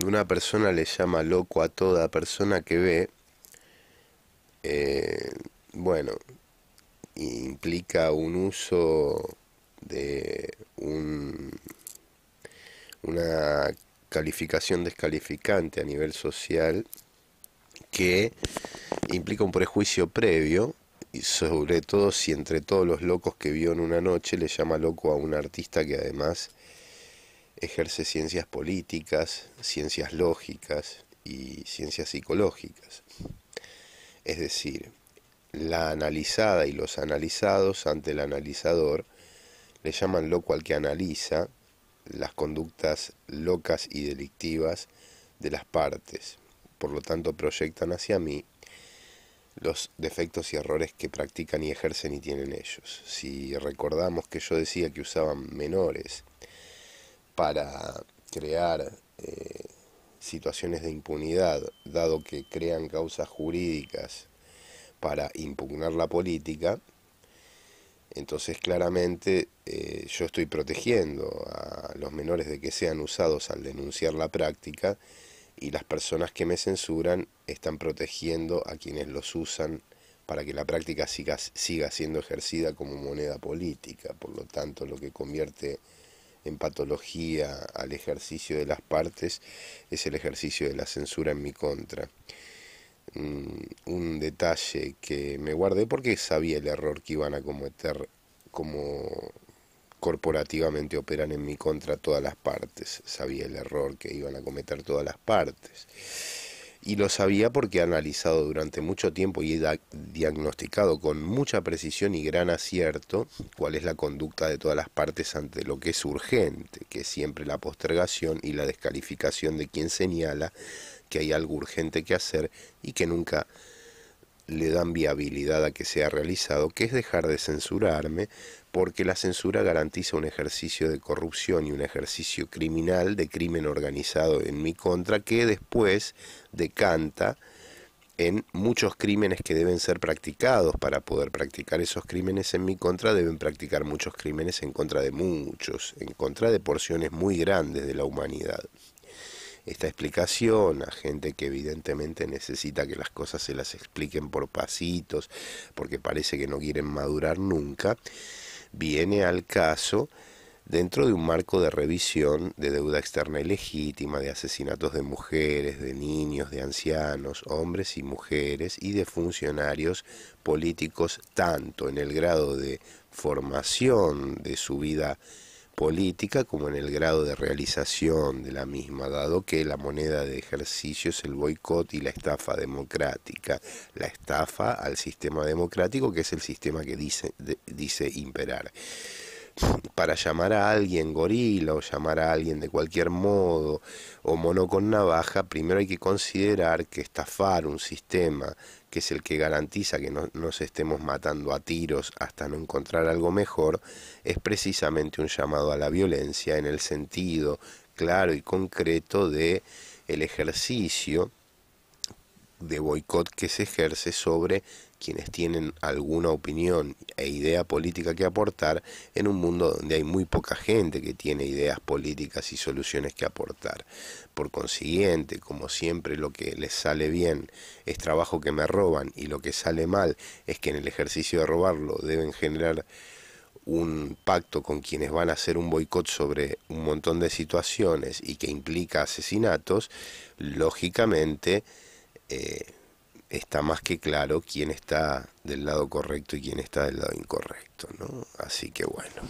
Cuando una persona le llama loco a toda persona que ve, eh, bueno, implica un uso de una calificación descalificante a nivel social que implica un prejuicio previo y sobre todo si entre todos los locos que vio en una noche le llama loco a un artista que además ejerce ciencias políticas, ciencias lógicas y ciencias psicológicas. Es decir, la analizada y los analizados ante el analizador le llaman loco al que analiza las conductas locas y delictivas de las partes. Por lo tanto, proyectan hacia mí los defectos y errores que practican y ejercen y tienen ellos. Si recordamos que yo decía que usaban menores para crear eh, situaciones de impunidad, dado que crean causas jurídicas para impugnar la política, entonces claramente eh, yo estoy protegiendo a los menores de que sean usados al denunciar la práctica y las personas que me censuran están protegiendo a quienes los usan para que la práctica siga, siga siendo ejercida como moneda política. Por lo tanto, lo que convierte en patología al ejercicio de las partes es el ejercicio de la censura en mi contra. Mm, un detalle que me guardé porque sabía el error que iban a cometer como corporativamente operan en mi contra todas las partes. Sabía el error que iban a cometer todas las partes. Y lo sabía porque he analizado durante mucho tiempo y he diagnosticado con mucha precisión y gran acierto cuál es la conducta de todas las partes ante lo que es urgente, que siempre la postergación y la descalificación de quien señala que hay algo urgente que hacer y que nunca le dan viabilidad a que sea realizado, que es dejar de censurarme, porque la censura garantiza un ejercicio de corrupción y un ejercicio criminal de crimen organizado en mi contra, que después decanta en muchos crímenes que deben ser practicados para poder practicar esos crímenes en mi contra, deben practicar muchos crímenes en contra de muchos, en contra de porciones muy grandes de la humanidad esta explicación a gente que evidentemente necesita que las cosas se las expliquen por pasitos, porque parece que no quieren madurar nunca, viene al caso dentro de un marco de revisión de deuda externa ilegítima, de asesinatos de mujeres, de niños, de ancianos, hombres y mujeres, y de funcionarios políticos, tanto en el grado de formación de su vida política como en el grado de realización de la misma, dado que la moneda de ejercicio es el boicot y la estafa democrática, la estafa al sistema democrático que es el sistema que dice, dice imperar para llamar a alguien gorila o llamar a alguien de cualquier modo o mono con navaja, primero hay que considerar que estafar un sistema que es el que garantiza que no nos estemos matando a tiros hasta no encontrar algo mejor, es precisamente un llamado a la violencia en el sentido claro y concreto de el ejercicio de boicot que se ejerce sobre quienes tienen alguna opinión e idea política que aportar en un mundo donde hay muy poca gente que tiene ideas políticas y soluciones que aportar. Por consiguiente, como siempre lo que les sale bien es trabajo que me roban y lo que sale mal es que en el ejercicio de robarlo deben generar un pacto con quienes van a hacer un boicot sobre un montón de situaciones y que implica asesinatos, lógicamente eh, está más que claro quién está del lado correcto y quién está del lado incorrecto, ¿no? Así que bueno.